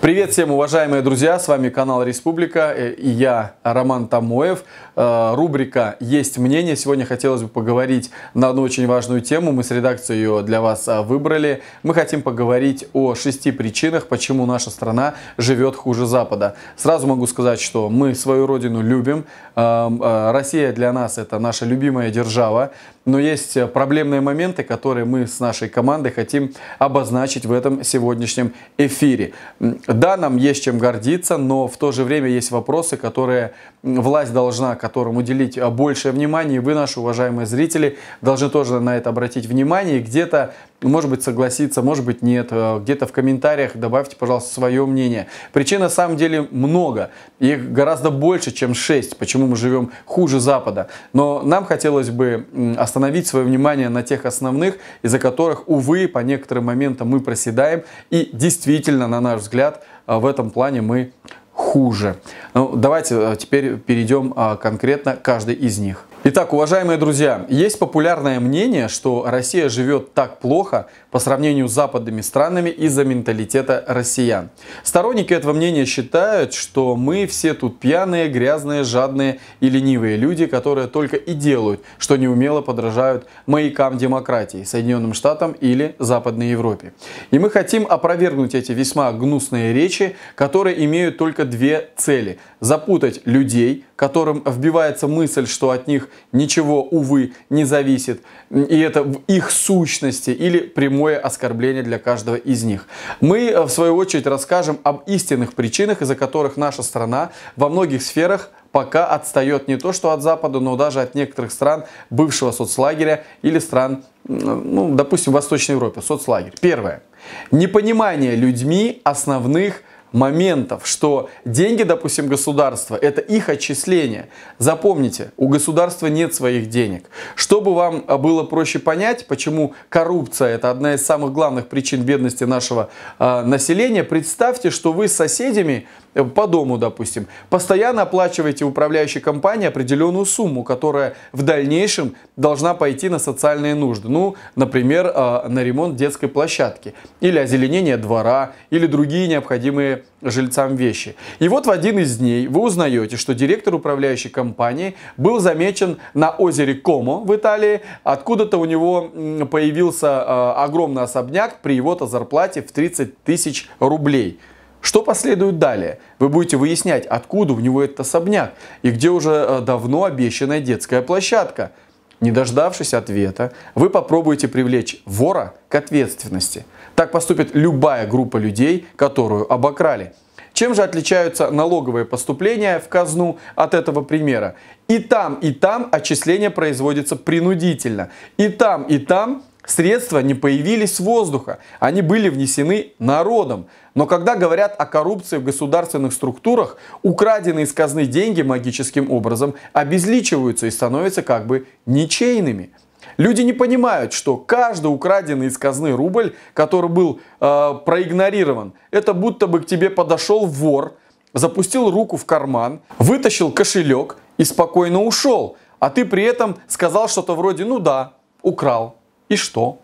Привет всем, уважаемые друзья, с вами канал Республика э, и я, Роман Тамоев. Э, рубрика «Есть мнение». Сегодня хотелось бы поговорить на одну очень важную тему. Мы с редакцией ее для вас а, выбрали. Мы хотим поговорить о шести причинах, почему наша страна живет хуже Запада. Сразу могу сказать, что мы свою родину любим. Эм, э, Россия для нас – это наша любимая держава но есть э, проблемные моменты, которые мы с нашей командой хотим обозначить в этом сегодняшнем эфире. Да, нам есть чем гордиться, но в то же время есть вопросы, которые власть должна которым уделить э, большее внимание, и вы, наши уважаемые зрители, должны тоже на это обратить внимание, где-то может быть, согласиться, может быть, нет. Э, где-то в комментариях добавьте, пожалуйста, свое мнение. Причин на самом деле много. Их гораздо больше, чем 6, почему мы живем хуже Запада. Но нам хотелось бы остановить свое внимание на тех основных, из-за которых, увы, по некоторым моментам мы проседаем. И действительно, на наш взгляд, э, в этом плане мы хуже. Ну, давайте э, теперь перейдем а, конкретно к каждой из них. Итак, уважаемые друзья, есть популярное мнение, что Россия живет так плохо по сравнению с западными странами из-за менталитета россиян. Сторонники этого мнения считают, что мы все тут пьяные, грязные, жадные и ленивые люди, которые только и делают, что неумело подражают маякам демократии, Соединенным Штатам или Западной Европе. И мы хотим опровергнуть эти весьма гнусные речи, которые имеют только две цели – запутать людей – которым вбивается мысль, что от них ничего, увы, не зависит, и это в их сущности или прямое оскорбление для каждого из них. Мы, э, в свою очередь, расскажем об истинных причинах, из-за которых наша страна во многих сферах пока отстает не то что от Запада, но даже от некоторых стран бывшего соцлагеря или стран, ну, допустим, Восточной Европы, соцлагерь. Первое. Непонимание людьми основных моментов, что деньги, допустим, государства, это их отчисление. Запомните, у государства нет своих денег. Чтобы вам а, было проще понять, почему коррупция это одна из самых главных причин бедности нашего э, населения, представьте, что вы с соседями Э, по дому, допустим, постоянно оплачиваете управляющей компании определенную сумму, которая в дальнейшем должна пойти на социальные нужды. Ну, например, э, на ремонт детской площадки, или озеленение двора, или другие необходимые жильцам вещи. И вот в один из дней вы узнаете, что директор управляющей компании был замечен на озере Комо в Италии. Откуда-то у него появился э, огромный особняк при его-то зарплате в 30 тысяч рублей. Что последует далее? Вы будете выяснять, откуда у него этот особняк и где уже э, давно обещанная детская площадка. Не дождавшись ответа, вы попробуете привлечь вора к ответственности. Так поступит любая группа людей, которую обокрали. Чем же отличаются налоговые поступления в казну от этого примера? И там, и там отчисление производится принудительно. И там, и там Средства не появились с воздуха, они были внесены народом. Но когда говорят о коррупции в государственных структурах, украденные из казны деньги магическим образом обезличиваются и становятся как бы ничейными. Люди не понимают, что каждый украденный из казны рубль, который был э, проигнорирован, это будто бы к тебе подошел вор, запустил руку в карман, вытащил кошелек и спокойно ушел. А ты при этом сказал что-то вроде «ну да, украл». И что?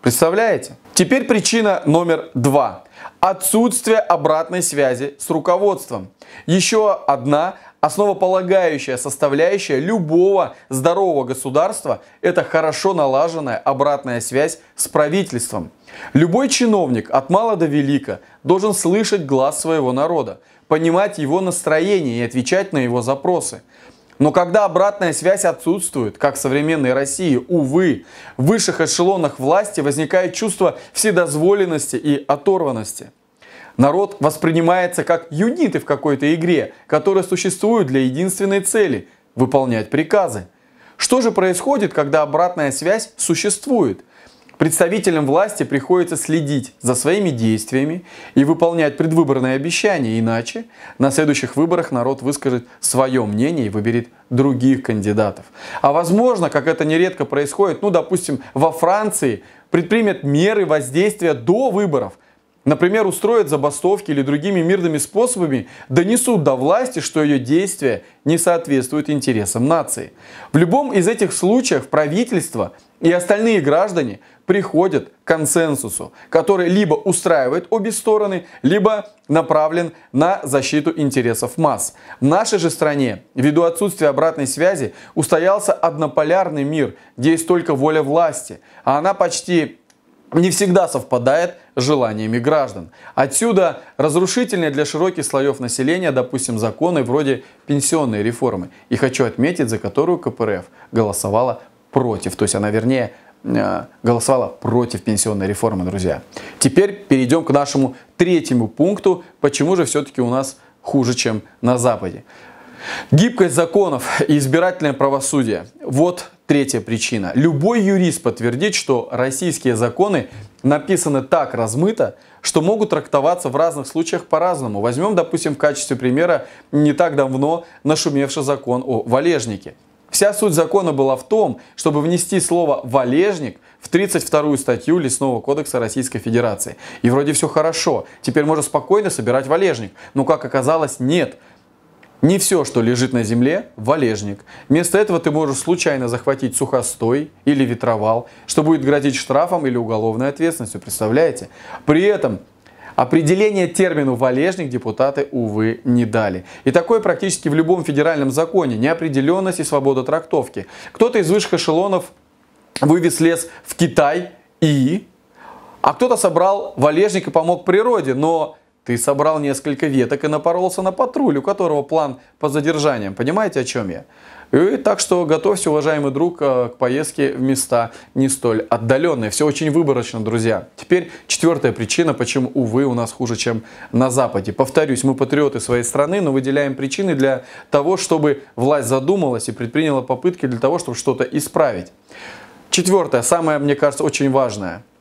Представляете? Теперь причина номер два. Отсутствие обратной связи с руководством. Еще одна основополагающая составляющая любого здорового государства – это хорошо налаженная обратная связь с правительством. Любой чиновник от мала до велика должен слышать глаз своего народа, понимать его настроение и отвечать на его запросы. Но когда обратная связь отсутствует, как в современной России, увы, в высших эшелонах власти возникает чувство вседозволенности и оторванности. Народ воспринимается как юниты в какой-то игре, которые существуют для единственной цели – выполнять приказы. Что же происходит, когда обратная связь существует – Представителям власти приходится следить за своими действиями и выполнять предвыборные обещания, иначе на следующих выборах народ выскажет свое мнение и выберет других кандидатов. А возможно, как это нередко происходит, ну, допустим, во Франции предпримет меры воздействия до выборов, Например, устроят забастовки или другими мирными способами донесут до власти, что ее действия не соответствуют интересам нации. В любом из этих случаев правительство и остальные граждане приходит к консенсусу, который либо устраивает обе стороны, либо направлен на защиту интересов масс. В нашей же стране, ввиду отсутствия обратной связи, устоялся однополярный мир, где есть только воля власти, а она почти не всегда совпадает с желаниями граждан. Отсюда разрушительные для широких слоев населения, допустим, законы вроде пенсионной реформы. И хочу отметить, за которую КПРФ голосовала против. То есть она, вернее, Э, голосовала против пенсионной реформы, друзья. Теперь перейдем к нашему третьему пункту, почему же все-таки у нас хуже, чем на Западе. Гибкость законов и избирательное правосудие. Вот третья причина. Любой юрист подтвердит, что российские законы написаны так размыто, что могут трактоваться в разных случаях по-разному. Возьмем, допустим, в качестве примера не так давно нашумевший закон о валежнике. Вся суть закона была в том, чтобы внести слово «валежник» в 32-ю статью Лесного кодекса Российской Федерации. И вроде все хорошо, теперь можно спокойно собирать валежник. Но, как оказалось, нет. Не все, что лежит на земле, валежник. Вместо этого ты можешь случайно захватить сухостой или ветровал, что будет грозить штрафом или уголовной ответственностью, представляете? При этом Определение термину «валежник» депутаты, увы, не дали. И такое практически в любом федеральном законе. Неопределенность и свобода трактовки. Кто-то из высших эшелонов вывез лес в Китай и... А кто-то собрал валежник и помог природе, но ты собрал несколько веток и напоролся на патруль, у которого план по задержаниям. Понимаете, о чем я? И, так что готовься, уважаемый друг, э, к поездке в места не столь отдаленные. Все очень выборочно, друзья. Теперь четвертая причина, почему, увы, у нас хуже, чем на Западе. Повторюсь, мы патриоты своей страны, но выделяем причины для того, чтобы власть задумалась и предприняла попытки для того, чтобы что-то исправить. Четвертое, самое, мне кажется, очень важное –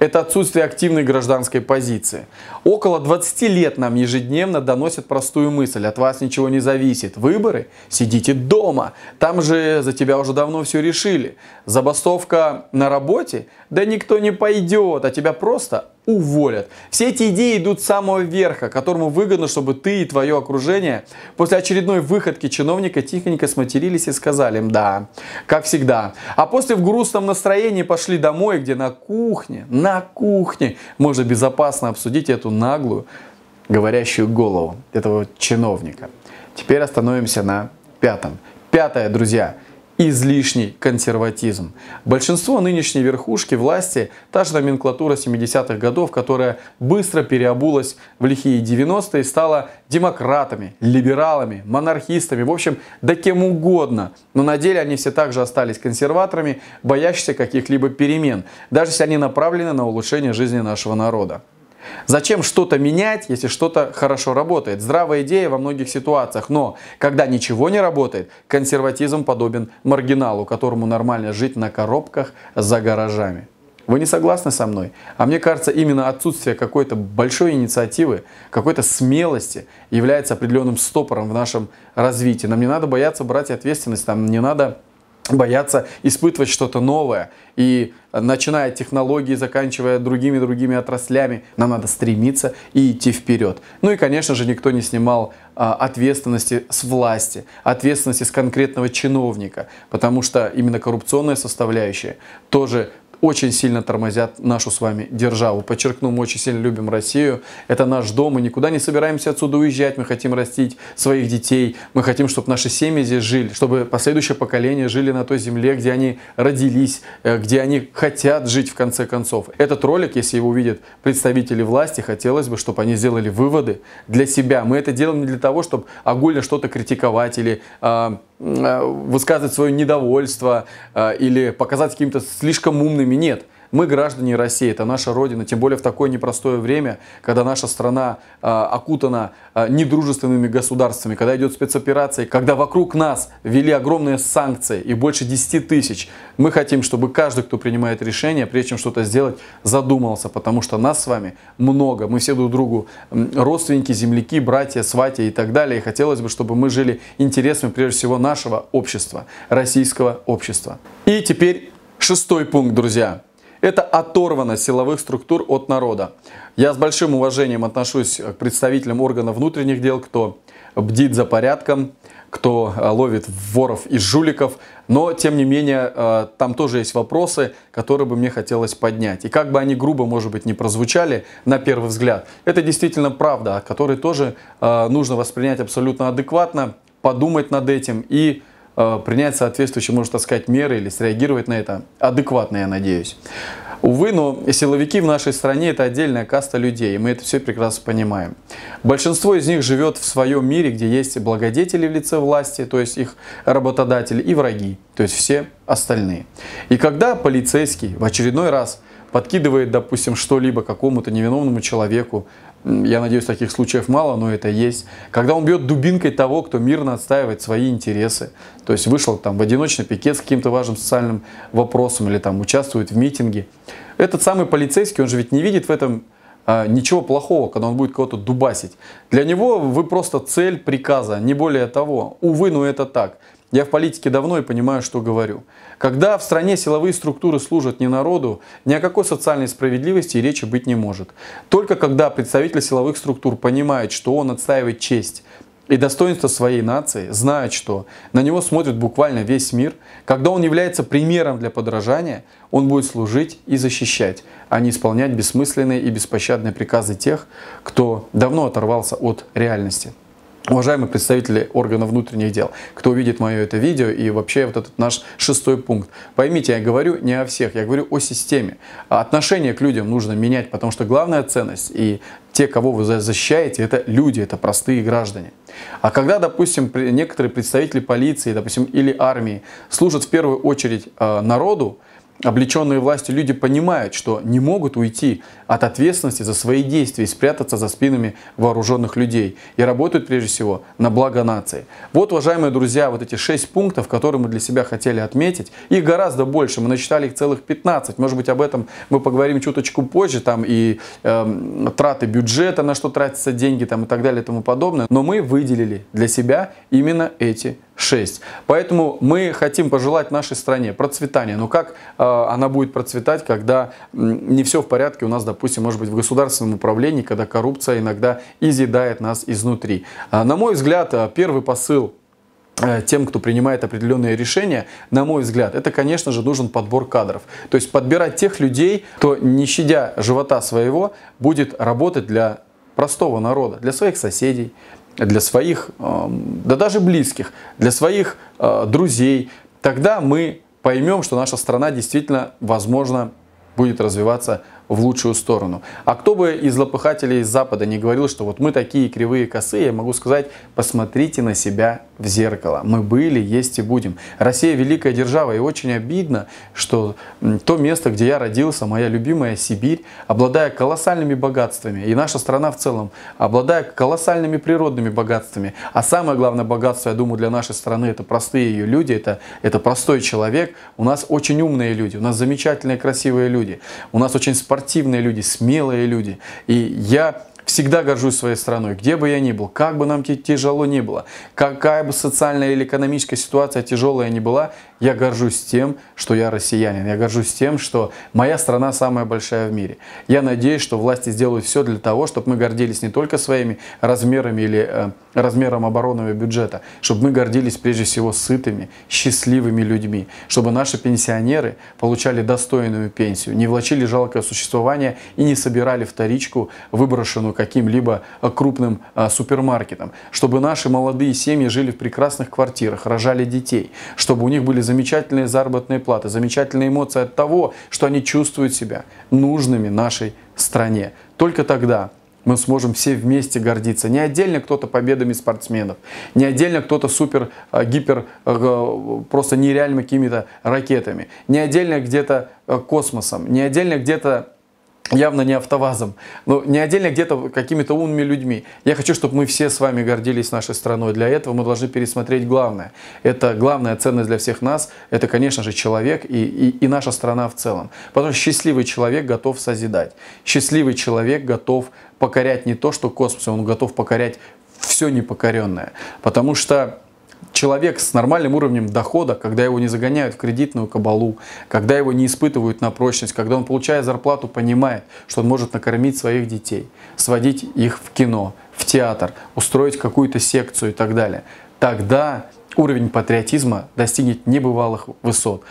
это отсутствие активной гражданской позиции. Около 20 лет нам ежедневно доносят простую мысль. От вас ничего не зависит. Выборы? Сидите дома. Там же за тебя уже давно все решили. Забастовка на работе? Да никто не пойдет, а тебя просто уволят. Все эти идеи идут с самого верха, которому выгодно, чтобы ты и твое окружение после очередной выходки чиновника тихонько сматерились и сказали им «да», как всегда. А после в грустном настроении пошли домой, где на кухне, на кухне можно безопасно обсудить эту наглую, говорящую голову этого чиновника. Теперь остановимся на пятом. Пятое, друзья – излишний консерватизм. Большинство нынешней верхушки власти – та же номенклатура 70-х годов, которая быстро переобулась в лихие 90-е стала демократами, либералами, монархистами, в общем, да кем угодно. Но на деле они все также остались консерваторами, боящимися каких-либо перемен, даже если они направлены на улучшение жизни нашего народа. Зачем что-то менять, если что-то хорошо работает? Здравая идея во многих ситуациях, но когда ничего не работает, консерватизм подобен маргиналу, которому нормально жить на коробках за гаражами. Вы не согласны со мной? А мне кажется, именно отсутствие какой-то большой инициативы, какой-то смелости является определенным стопором в нашем развитии. Нам не надо бояться брать ответственность, нам не надо боятся испытывать что-то новое. И э, начиная от технологий, заканчивая другими-другими отраслями, нам надо стремиться и идти вперед. Ну и, конечно же, никто не снимал а, ответственности с власти, ответственности с конкретного чиновника, потому что именно коррупционная составляющая тоже очень сильно тормозят нашу с вами державу. Подчеркну, мы очень сильно любим Россию. Это наш дом, мы никуда не собираемся отсюда уезжать. Мы хотим растить своих детей. Мы хотим, чтобы наши семьи здесь жили, чтобы последующее поколение жили на той земле, где они родились, э, где они хотят жить в конце концов. Этот ролик, если его увидят представители власти, хотелось бы, чтобы они сделали выводы для себя. Мы это делаем не для того, чтобы огульно что-то критиковать или а, Э, высказывать свое недовольство э, или показаться каким-то слишком умными. Нет. Мы граждане России, это наша родина, тем более в такое непростое время, когда наша страна э, окутана э, недружественными государствами, когда идет спецоперация, когда вокруг нас ввели огромные санкции и больше 10 тысяч. Мы хотим, чтобы каждый, кто принимает решение, прежде чем что-то сделать, задумался, потому что нас с вами много. Мы все друг другу родственники, земляки, братья, сватья и так далее. И хотелось бы, чтобы мы жили интересами прежде всего нашего общества, российского общества. И теперь шестой пункт, друзья. Это оторвано силовых структур от народа. Я с большим уважением отношусь к представителям органов внутренних дел, кто бдит за порядком, кто э, ловит воров и жуликов. Но, тем не менее, э, там тоже есть вопросы, которые бы мне хотелось поднять. И как бы они грубо, может быть, не прозвучали на первый взгляд, это действительно правда, о которой тоже э, нужно воспринять абсолютно адекватно, подумать над этим и Э, принять соответствующие, можно так сказать, меры или среагировать на это адекватно, я надеюсь. Увы, но силовики в нашей стране это отдельная каста людей, и мы это все прекрасно понимаем. Большинство из них живет в своем мире, где есть благодетели в лице власти, то есть их работодатели и враги, то есть все остальные. И когда полицейский в очередной раз подкидывает, допустим, что-либо какому-то невиновному человеку, я надеюсь, таких случаев мало, но это есть. Когда он бьет дубинкой того, кто мирно отстаивает свои интересы. То есть вышел там в одиночный пикет с каким-то важным социальным вопросом или там участвует в митинге. Этот самый полицейский, он же ведь не видит в этом а, ничего плохого, когда он будет кого-то дубасить. Для него вы просто цель приказа, не более того. Увы, но это так. Я в политике давно и понимаю, что говорю. Когда в стране силовые структуры служат не народу, ни о какой социальной справедливости и речи быть не может. Только когда представитель силовых структур понимает, что он отстаивает честь, и достоинство своей нации, знает, что на него смотрит буквально весь мир, когда он является примером для подражания, он будет служить и защищать, а не исполнять бессмысленные и беспощадные приказы тех, кто давно оторвался от реальности. Уважаемые представители органов внутренних дел, кто увидит мое это видео и вообще вот этот наш шестой пункт. Поймите, я говорю не о всех, я говорю о системе. А отношение к людям нужно менять, потому что главная ценность и те, кого вы защищаете, это люди, это простые граждане. А когда, допустим, некоторые представители полиции, допустим, или армии служат в первую очередь э, народу, облеченные властью люди понимают, что не могут уйти от ответственности за свои действия и спрятаться за спинами вооруженных людей и работают прежде всего на благо нации. Вот, уважаемые друзья, вот эти шесть пунктов, которые мы для себя хотели отметить, их гораздо больше, мы насчитали их целых 15, может быть об этом мы поговорим чуточку позже, там и э, траты бюджета, на что тратятся деньги там и так далее и тому подобное, но мы выделили для себя именно эти 6. Поэтому мы хотим пожелать нашей стране процветания. Но как э, она будет процветать, когда не все в порядке у нас, допустим, может быть, в государственном управлении, когда коррупция иногда изъедает нас изнутри. Э, на мой взгляд, э, первый посыл э, тем, кто принимает определенные решения, на мой взгляд, это, конечно же, нужен подбор кадров. То есть подбирать тех людей, кто, не щадя живота своего, будет работать для простого народа, для своих соседей, для своих, эм, да даже близких, для своих э, друзей, тогда мы поймем, что наша страна действительно, возможно, будет развиваться в лучшую сторону. А кто бы из лопыхателей из Запада не говорил, что вот мы такие кривые косы, я могу сказать, посмотрите на себя в зеркало. Мы были, есть и будем. Россия великая держава, и очень обидно, что то место, где я родился, моя любимая Сибирь, обладая колоссальными богатствами, и наша страна в целом, обладая колоссальными природными богатствами, а самое главное богатство, я думаю, для нашей страны, это простые ее люди, это, это простой человек. У нас очень умные люди, у нас замечательные, красивые люди, у нас очень спортивные люди, смелые люди. И я Всегда горжусь своей страной, где бы я ни был, как бы нам тяжело ни было, какая бы социальная или экономическая ситуация тяжелая ни была, я горжусь тем, что я россиянин. Я горжусь тем, что моя страна самая большая в мире. Я надеюсь, что власти сделают все для того, чтобы мы гордились не только своими размерами или э, размером оборонного бюджета, чтобы мы гордились прежде всего сытыми, счастливыми людьми, чтобы наши пенсионеры получали достойную пенсию, не влачили жалкое существование и не собирали вторичку выброшенную каким-либо а, крупным а, супермаркетам, чтобы наши молодые семьи жили в прекрасных квартирах, рожали детей, чтобы у них были замечательные заработные платы, замечательные эмоции от того, что они чувствуют себя нужными нашей стране. Только тогда мы сможем все вместе гордиться. Не отдельно кто-то победами спортсменов, не отдельно кто-то супер, а, гипер, просто нереальными какими-то ракетами, не отдельно где-то космосом, не отдельно где-то явно не автовазом, но ну, не отдельно где-то какими-то умными людьми. Я хочу, чтобы мы все с вами гордились нашей страной. Для этого мы должны пересмотреть главное. Это главная ценность для всех нас. Это, конечно же, человек и, и, и наша страна в целом. Потому что счастливый человек готов созидать. Счастливый человек готов покорять не то, что космос, он готов покорять все непокоренное. Потому что человек с нормальным уровнем дохода, когда его не загоняют в кредитную кабалу, когда его не испытывают на прочность, когда он, получая зарплату, понимает, что он может накормить своих детей, сводить их в кино, в театр, устроить какую-то секцию и так далее, тогда уровень патриотизма достигнет небывалых высот.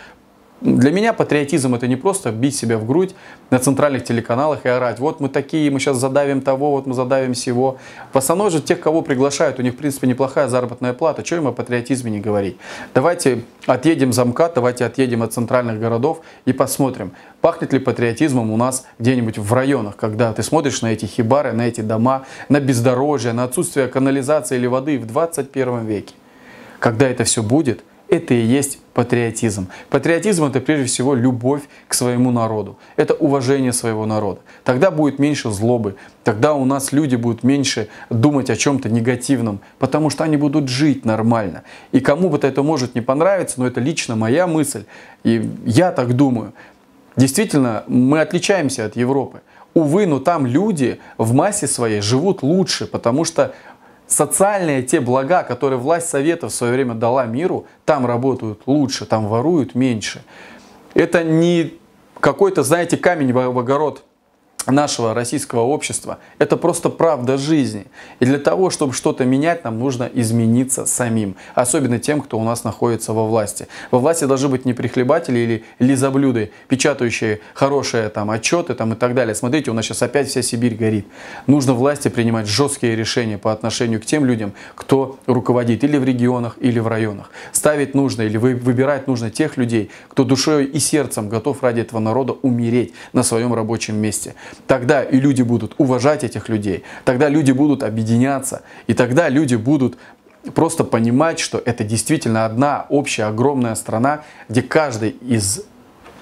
Для меня патриотизм это не просто бить себя в грудь на центральных телеканалах и орать, вот мы такие, мы сейчас задавим того, вот мы задавим всего. В основном же тех, кого приглашают, у них в принципе неплохая заработная плата, что им о патриотизме не говорить. Давайте отъедем за МКАД, давайте отъедем от центральных городов и посмотрим, пахнет ли патриотизмом у нас где-нибудь в районах, когда ты смотришь на эти хибары, на эти дома, на бездорожье, на отсутствие канализации или воды в 21 веке. Когда это все будет – это и есть патриотизм. Патриотизм – это прежде всего любовь к своему народу, это уважение своего народа. Тогда будет меньше злобы, тогда у нас люди будут меньше думать о чем-то негативном, потому что они будут жить нормально. И кому-то это может не понравиться, но это лично моя мысль, и я так думаю. Действительно, мы отличаемся от Европы. Увы, но там люди в массе своей живут лучше, потому что социальные те блага, которые власть Совета в свое время дала миру, там работают лучше, там воруют меньше. Это не какой-то, знаете, камень в огород нашего российского общества. Это просто правда жизни. И для того, чтобы что-то менять, нам нужно измениться самим. Особенно тем, кто у нас находится во власти. Во власти должны быть не прихлебатели или лизоблюды, печатающие хорошие там, отчеты там, и так далее. Смотрите, у нас сейчас опять вся Сибирь горит. Нужно власти принимать жесткие решения по отношению к тем людям, кто руководит или в регионах, или в районах. Ставить нужно или выбирать нужно тех людей, кто душой и сердцем готов ради этого народа умереть на своем рабочем месте. Тогда и люди будут уважать этих людей, тогда люди будут объединяться, и тогда люди будут просто понимать, что это действительно одна общая огромная страна, где каждый из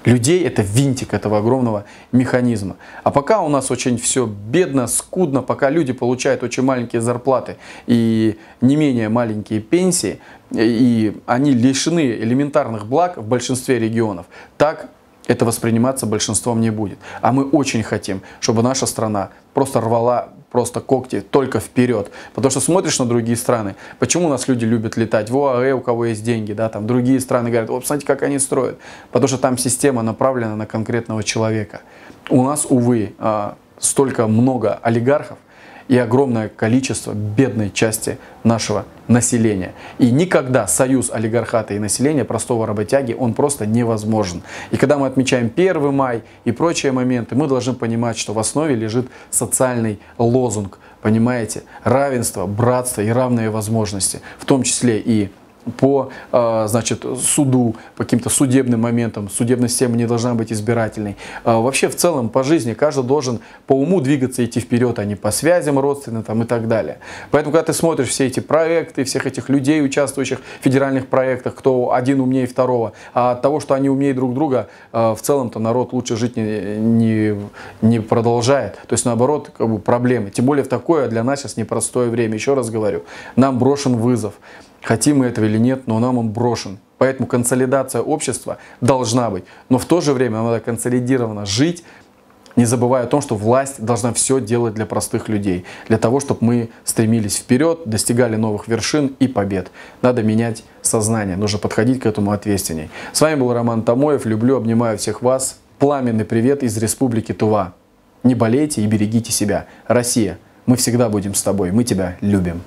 людей это винтик этого огромного механизма. А пока у нас очень все бедно, скудно, пока люди получают очень маленькие зарплаты и не менее маленькие пенсии, и они лишены элементарных благ в большинстве регионов, так это восприниматься большинством не будет. А мы очень хотим, чтобы наша страна просто рвала просто когти только вперед. Потому что смотришь на другие страны, почему у нас люди любят летать? В ОАЭ, у кого есть деньги, да, там другие страны говорят, вот смотрите, как они строят. Потому что там система направлена на конкретного человека. У нас, увы, а, столько много олигархов, и огромное количество бедной части нашего населения. И никогда союз олигархата и населения, простого работяги, он просто невозможен. И когда мы отмечаем 1 май и прочие моменты, мы должны понимать, что в основе лежит социальный лозунг, понимаете, равенство, братство и равные возможности, в том числе и по а, значит, суду, по каким-то судебным моментам. Судебная система не должна быть избирательной. А, вообще, в целом, по жизни каждый должен по уму двигаться, идти вперед, а не по связям родственным там, и так далее. Поэтому, когда ты смотришь все эти проекты, всех этих людей, участвующих в федеральных проектах, кто один умнее второго, а от того, что они умнее друг друга, а, в целом-то народ лучше жить не, не, не продолжает. То есть, наоборот, как бы проблемы. Тем более в такое для нас сейчас непростое время. Еще раз говорю, нам брошен вызов. Хотим мы этого или нет, но нам он брошен. Поэтому консолидация общества должна быть. Но в то же время надо консолидированно жить, не забывая о том, что власть должна все делать для простых людей, для того, чтобы мы стремились вперед, достигали новых вершин и побед. Надо менять сознание, нужно подходить к этому ответственней. С вами был Роман Томоев, люблю, обнимаю всех вас. Пламенный привет из Республики Тува. Не болейте и берегите себя. Россия, мы всегда будем с тобой, мы тебя любим.